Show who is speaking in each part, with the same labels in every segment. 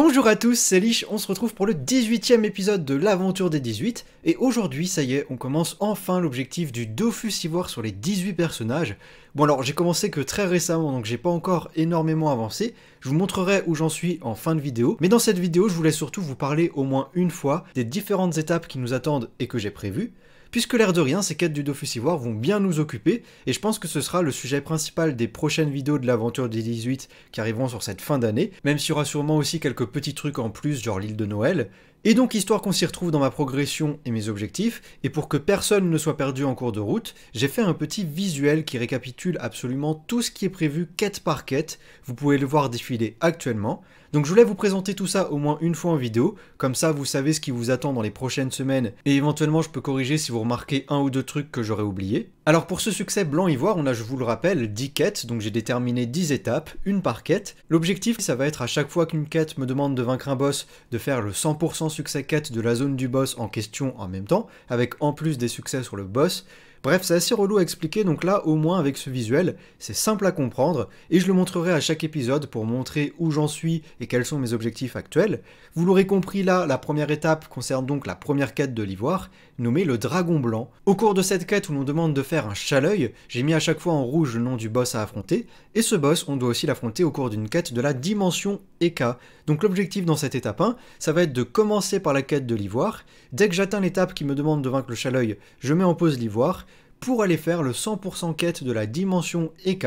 Speaker 1: Bonjour à tous, c'est Lich, on se retrouve pour le 18ème épisode de l'aventure des 18, et aujourd'hui, ça y est, on commence enfin l'objectif du Dofus Ivoir sur les 18 personnages. Bon alors, j'ai commencé que très récemment, donc j'ai pas encore énormément avancé, je vous montrerai où j'en suis en fin de vidéo, mais dans cette vidéo, je voulais surtout vous parler au moins une fois des différentes étapes qui nous attendent et que j'ai prévues, puisque l'air de rien, ces quêtes du Dofus vont bien nous occuper, et je pense que ce sera le sujet principal des prochaines vidéos de l'aventure des 18 qui arriveront sur cette fin d'année, même s'il y aura sûrement aussi quelques petits trucs en plus, genre l'île de Noël, et donc, histoire qu'on s'y retrouve dans ma progression et mes objectifs, et pour que personne ne soit perdu en cours de route, j'ai fait un petit visuel qui récapitule absolument tout ce qui est prévu quête par quête, vous pouvez le voir défiler actuellement. Donc je voulais vous présenter tout ça au moins une fois en vidéo, comme ça vous savez ce qui vous attend dans les prochaines semaines, et éventuellement je peux corriger si vous remarquez un ou deux trucs que j'aurais oubliés. Alors pour ce succès blanc-ivoire, on a, je vous le rappelle, 10 quêtes, donc j'ai déterminé 10 étapes, une par quête. L'objectif, ça va être à chaque fois qu'une quête me demande de vaincre un boss, de faire le 100% succès quête de la zone du boss en question en même temps, avec en plus des succès sur le boss, Bref, c'est assez relou à expliquer, donc là, au moins avec ce visuel, c'est simple à comprendre, et je le montrerai à chaque épisode pour montrer où j'en suis et quels sont mes objectifs actuels. Vous l'aurez compris là, la première étape concerne donc la première quête de l'ivoire, nommée le dragon blanc. Au cours de cette quête où l'on demande de faire un chaleuil, j'ai mis à chaque fois en rouge le nom du boss à affronter, et ce boss, on doit aussi l'affronter au cours d'une quête de la dimension Eka. Donc l'objectif dans cette étape 1, ça va être de commencer par la quête de l'ivoire, dès que j'atteins l'étape qui me demande de vaincre le chaleuil, je mets en pause l'ivoire, pour aller faire le 100% quête de la dimension EK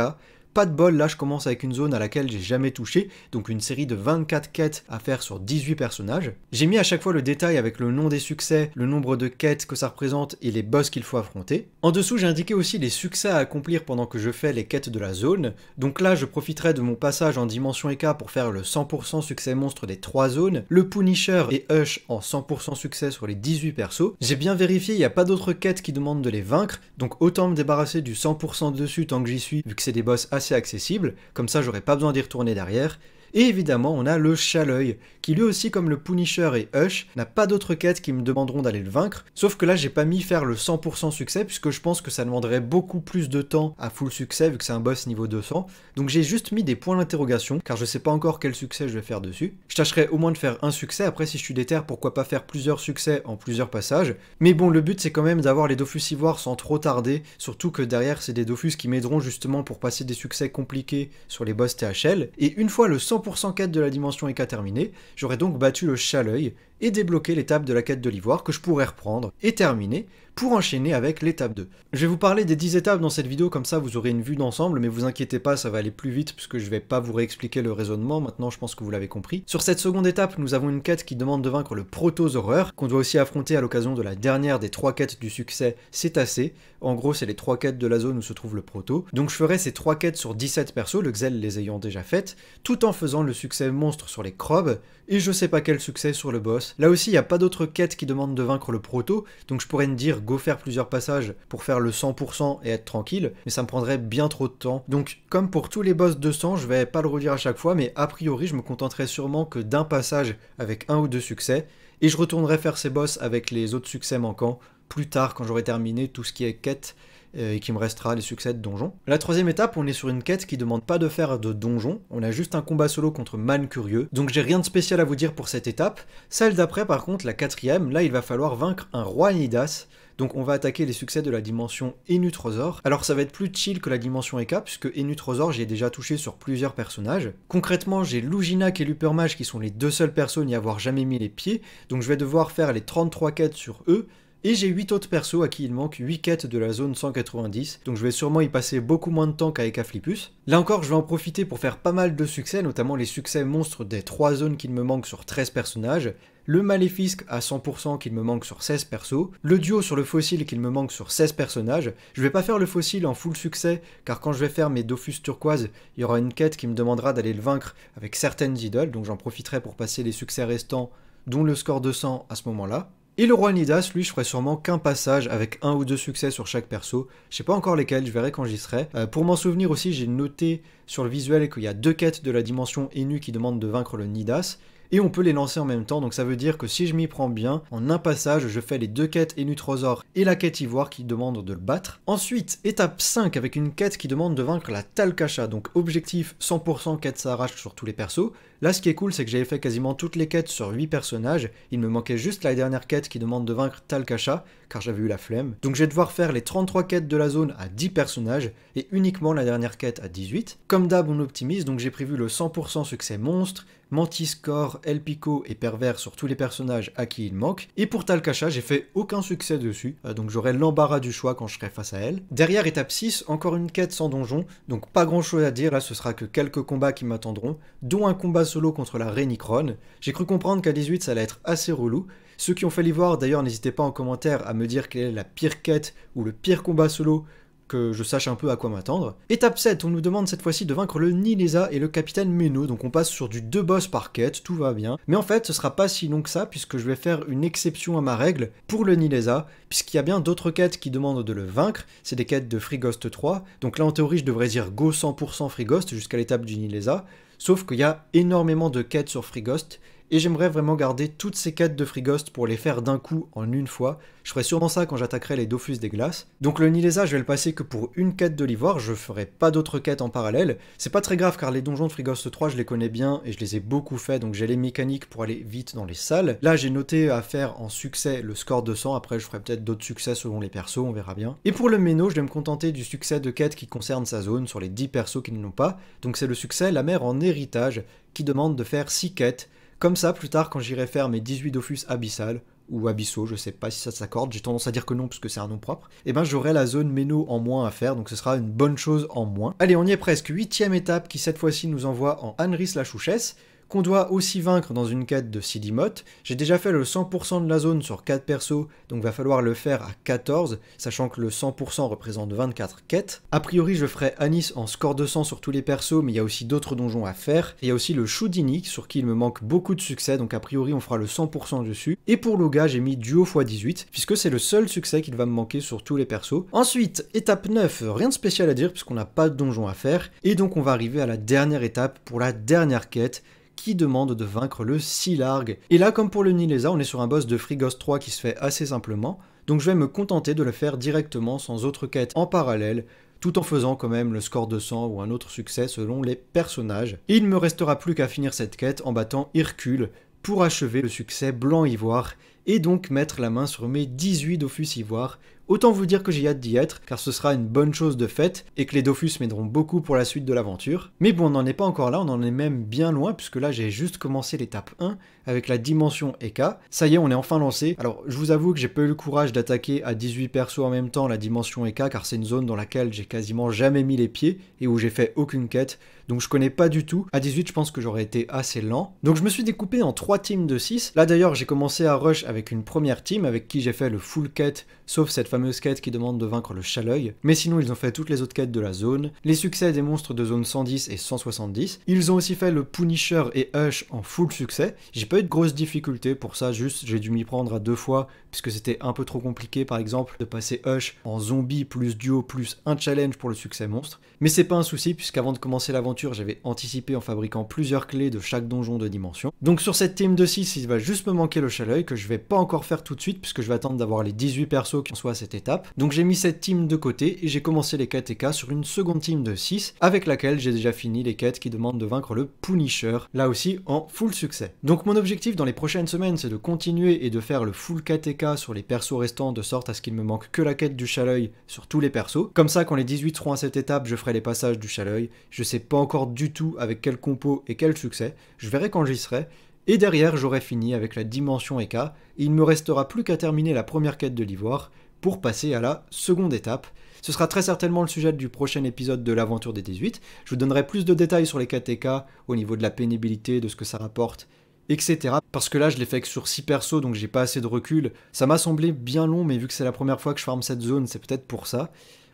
Speaker 1: pas de bol, là je commence avec une zone à laquelle j'ai jamais touché, donc une série de 24 quêtes à faire sur 18 personnages. J'ai mis à chaque fois le détail avec le nom des succès, le nombre de quêtes que ça représente et les boss qu'il faut affronter. En dessous j'ai indiqué aussi les succès à accomplir pendant que je fais les quêtes de la zone, donc là je profiterai de mon passage en dimension EK pour faire le 100% succès monstre des 3 zones, le Punisher et Hush en 100% succès sur les 18 persos. J'ai bien vérifié, il n'y a pas d'autres quêtes qui demandent de les vaincre, donc autant me débarrasser du 100% dessus tant que j'y suis, vu que c'est des boss assez accessible, comme ça j'aurais pas besoin d'y retourner derrière, et évidemment, on a le Chaleuil, qui lui aussi, comme le Punisher et Hush, n'a pas d'autres quêtes qui me demanderont d'aller le vaincre, sauf que là, j'ai pas mis faire le 100% succès, puisque je pense que ça demanderait beaucoup plus de temps à full succès, vu que c'est un boss niveau 200, donc j'ai juste mis des points d'interrogation, car je sais pas encore quel succès je vais faire dessus. Je tâcherai au moins de faire un succès, après si je suis déter, pourquoi pas faire plusieurs succès en plusieurs passages, mais bon, le but c'est quand même d'avoir les Dofus Ivoire sans trop tarder, surtout que derrière, c'est des Dofus qui m'aideront justement pour passer des succès compliqués sur les boss THL, et une fois le 100 100% quête de la dimension EK terminée, j'aurais donc battu le chat l'œil et débloquer l'étape de la quête de l'ivoire que je pourrais reprendre et terminer pour enchaîner avec l'étape 2. Je vais vous parler des 10 étapes dans cette vidéo, comme ça vous aurez une vue d'ensemble, mais vous inquiétez pas, ça va aller plus vite puisque je vais pas vous réexpliquer le raisonnement, maintenant je pense que vous l'avez compris. Sur cette seconde étape, nous avons une quête qui demande de vaincre le Protos Horreur, qu'on doit aussi affronter à l'occasion de la dernière des trois quêtes du succès Cétacé. En gros, c'est les trois quêtes de la zone où se trouve le Proto. Donc je ferai ces trois quêtes sur 17 persos, le Xel les ayant déjà faites, tout en faisant le succès monstre sur les Crobes, et je sais pas quel succès sur le boss, Là aussi, il n'y a pas d'autres quêtes qui demandent de vaincre le proto, donc je pourrais me dire go faire plusieurs passages pour faire le 100% et être tranquille, mais ça me prendrait bien trop de temps. Donc comme pour tous les boss 200, je vais pas le redire à chaque fois, mais a priori, je me contenterai sûrement que d'un passage avec un ou deux succès, et je retournerai faire ces boss avec les autres succès manquants plus tard quand j'aurai terminé tout ce qui est quête euh, et qui me restera les succès de donjon. La troisième étape, on est sur une quête qui demande pas de faire de donjon, on a juste un combat solo contre Man Curieux, donc j'ai rien de spécial à vous dire pour cette étape. Celle d'après par contre, la quatrième, là il va falloir vaincre un roi Nidas, donc on va attaquer les succès de la dimension Enutrosaur. Alors ça va être plus chill que la dimension Eka, puisque Enutrosaur j'y ai déjà touché sur plusieurs personnages. Concrètement, j'ai Luginac et Lupermage qui sont les deux seules personnes y avoir jamais mis les pieds, donc je vais devoir faire les 33 quêtes sur eux, et j'ai 8 autres persos à qui il manque 8 quêtes de la zone 190, donc je vais sûrement y passer beaucoup moins de temps qu'avec Aflipus. Là encore, je vais en profiter pour faire pas mal de succès, notamment les succès monstres des 3 zones qu'il me manque sur 13 personnages, le Maléfisque à 100% qu'il me manque sur 16 persos, le duo sur le fossile qu'il me manque sur 16 personnages. Je vais pas faire le fossile en full succès, car quand je vais faire mes Dofus turquoise, il y aura une quête qui me demandera d'aller le vaincre avec certaines idoles, donc j'en profiterai pour passer les succès restants, dont le score de 100 à ce moment-là. Et le roi Nidas, lui, je ferai sûrement qu'un passage avec un ou deux succès sur chaque perso. Je sais pas encore lesquels, je verrai quand j'y serai. Euh, pour m'en souvenir aussi, j'ai noté sur le visuel qu'il y a deux quêtes de la dimension Enu qui demandent de vaincre le Nidas et on peut les lancer en même temps, donc ça veut dire que si je m'y prends bien, en un passage, je fais les deux quêtes Enutrosor et la quête Ivoire qui demande de le battre. Ensuite, étape 5 avec une quête qui demande de vaincre la Talcacha, donc objectif 100% quête s'arrache sur tous les persos. Là, ce qui est cool, c'est que j'avais fait quasiment toutes les quêtes sur 8 personnages, il me manquait juste la dernière quête qui demande de vaincre Talcacha, car j'avais eu la flemme. Donc je vais devoir faire les 33 quêtes de la zone à 10 personnages, et uniquement la dernière quête à 18. Comme d'hab, on optimise, donc j'ai prévu le 100% succès monstre, Mantiscore, El Pico et Pervers sur tous les personnages à qui il manque. Et pour Talcacha, j'ai fait aucun succès dessus, euh, donc j'aurai l'embarras du choix quand je serai face à elle. Derrière étape 6, encore une quête sans donjon, donc pas grand chose à dire, là ce sera que quelques combats qui m'attendront, dont un combat solo contre la Renicron. J'ai cru comprendre qu'à 18 ça allait être assez relou, ceux qui ont fait voir, d'ailleurs, n'hésitez pas en commentaire à me dire quelle est la pire quête ou le pire combat solo je sache un peu à quoi m'attendre. Étape 7, on nous demande cette fois-ci de vaincre le Nileza et le capitaine Meno, donc on passe sur du 2 boss par quête, tout va bien. Mais en fait, ce sera pas si long que ça, puisque je vais faire une exception à ma règle pour le Nileza, puisqu'il y a bien d'autres quêtes qui demandent de le vaincre, c'est des quêtes de Free Ghost 3, donc là en théorie je devrais dire Go 100% Free Ghost jusqu'à l'étape du Nileza, sauf qu'il y a énormément de quêtes sur Free Ghost, et j'aimerais vraiment garder toutes ces quêtes de Frigost pour les faire d'un coup en une fois. Je ferai sûrement ça quand j'attaquerai les Dofus des Glaces. Donc le Nilesa, je vais le passer que pour une quête de l'ivoire, je ferai pas d'autres quêtes en parallèle. C'est pas très grave car les donjons de Frigost 3, je les connais bien et je les ai beaucoup faits, donc j'ai les mécaniques pour aller vite dans les salles. Là, j'ai noté à faire en succès le score de 100. après je ferai peut-être d'autres succès selon les persos, on verra bien. Et pour le Méno, je vais me contenter du succès de quête qui concerne sa zone sur les 10 persos qui ne l'ont pas. Donc c'est le succès La Mère en héritage qui demande de faire 6 quêtes comme ça, plus tard, quand j'irai faire mes 18 Dofus Abyssal, ou abyssaux, je sais pas si ça s'accorde, j'ai tendance à dire que non parce que c'est un nom propre, et eh ben j'aurai la zone méno en moins à faire, donc ce sera une bonne chose en moins. Allez, on y est presque, huitième étape qui cette fois-ci nous envoie en Anris la Chouchesse, qu'on doit aussi vaincre dans une quête de Sidimoth. J'ai déjà fait le 100% de la zone sur 4 persos, donc va falloir le faire à 14, sachant que le 100% représente 24 quêtes. A priori, je ferai Anis en score de 200 sur tous les persos, mais il y a aussi d'autres donjons à faire. Il y a aussi le Shudini, sur qui il me manque beaucoup de succès, donc a priori on fera le 100% dessus. Et pour Luga, j'ai mis duo x 18, puisque c'est le seul succès qu'il va me manquer sur tous les persos. Ensuite, étape 9, rien de spécial à dire, puisqu'on n'a pas de donjon à faire, et donc on va arriver à la dernière étape pour la dernière quête, qui demande de vaincre le large. Et là, comme pour le Nilesa, on est sur un boss de Frigos 3 qui se fait assez simplement, donc je vais me contenter de le faire directement sans autre quête en parallèle, tout en faisant quand même le score de 100 ou un autre succès selon les personnages. il ne me restera plus qu'à finir cette quête en battant Hercule pour achever le succès Blanc Ivoire et donc mettre la main sur mes 18 Dofus Ivoire. Autant vous dire que j'ai hâte d'y être, car ce sera une bonne chose de faite, et que les Dofus m'aideront beaucoup pour la suite de l'aventure. Mais bon, on n'en est pas encore là, on en est même bien loin, puisque là j'ai juste commencé l'étape 1 avec la dimension EK. Ça y est, on est enfin lancé. Alors, je vous avoue que j'ai pas eu le courage d'attaquer à 18 persos en même temps la dimension EK, car c'est une zone dans laquelle j'ai quasiment jamais mis les pieds, et où j'ai fait aucune quête, donc je connais pas du tout. À 18, je pense que j'aurais été assez lent. Donc je me suis découpé en 3 teams de 6. Là d'ailleurs, j'ai commencé à rush avec une première team avec qui j'ai fait le full quête, sauf cette fameuse quête qui demande de vaincre le Chaleuil, mais sinon ils ont fait toutes les autres quêtes de la zone, les succès des monstres de zone 110 et 170, ils ont aussi fait le Punisher et Hush en full succès, j'ai pas eu de grosses difficultés pour ça, juste j'ai dû m'y prendre à deux fois, puisque c'était un peu trop compliqué par exemple de passer Hush en zombie plus duo plus un challenge pour le succès monstre, mais c'est pas un souci puisqu'avant de commencer l'aventure j'avais anticipé en fabriquant plusieurs clés de chaque donjon de dimension, donc sur cette team de 6 il va juste me manquer le Chaleuil que je vais pas encore faire tout de suite puisque je vais attendre d'avoir les 18 persos qui en soient à cette étape. Donc j'ai mis cette team de côté et j'ai commencé les 4 sur une seconde team de 6 avec laquelle j'ai déjà fini les quêtes qui demandent de vaincre le Punisher, là aussi en full succès. Donc mon objectif dans les prochaines semaines c'est de continuer et de faire le full KTK sur les persos restants de sorte à ce qu'il me manque que la quête du Chaleuil sur tous les persos. Comme ça quand les 18 seront à cette étape je ferai les passages du Chaleuil. Je sais pas encore du tout avec quel compo et quel succès. Je verrai quand j'y serai et derrière, j'aurai fini avec la dimension EK, et il me restera plus qu'à terminer la première quête de l'ivoire pour passer à la seconde étape. Ce sera très certainement le sujet du prochain épisode de l'aventure des 18. Je vous donnerai plus de détails sur les 4 EK au niveau de la pénibilité, de ce que ça rapporte, etc. Parce que là, je l'ai fait que sur 6 persos, donc j'ai pas assez de recul. Ça m'a semblé bien long, mais vu que c'est la première fois que je farme cette zone, c'est peut-être pour ça.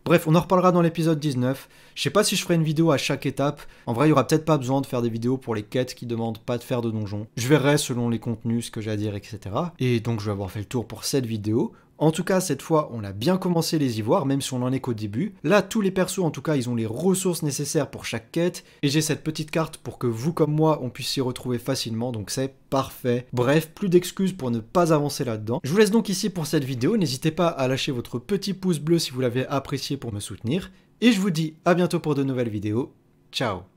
Speaker 1: Bref, on en reparlera dans l'épisode 19. Je sais pas si je ferai une vidéo à chaque étape. En vrai, il y aura peut-être pas besoin de faire des vidéos pour les quêtes qui demandent pas de faire de donjon. Je verrai selon les contenus ce que j'ai à dire, etc. Et donc, je vais avoir fait le tour pour cette vidéo. En tout cas, cette fois, on a bien commencé les ivoires, même si on en est qu'au début. Là, tous les persos, en tout cas, ils ont les ressources nécessaires pour chaque quête, et j'ai cette petite carte pour que vous comme moi, on puisse s'y retrouver facilement, donc c'est parfait. Bref, plus d'excuses pour ne pas avancer là-dedans. Je vous laisse donc ici pour cette vidéo, n'hésitez pas à lâcher votre petit pouce bleu si vous l'avez apprécié pour me soutenir, et je vous dis à bientôt pour de nouvelles vidéos. Ciao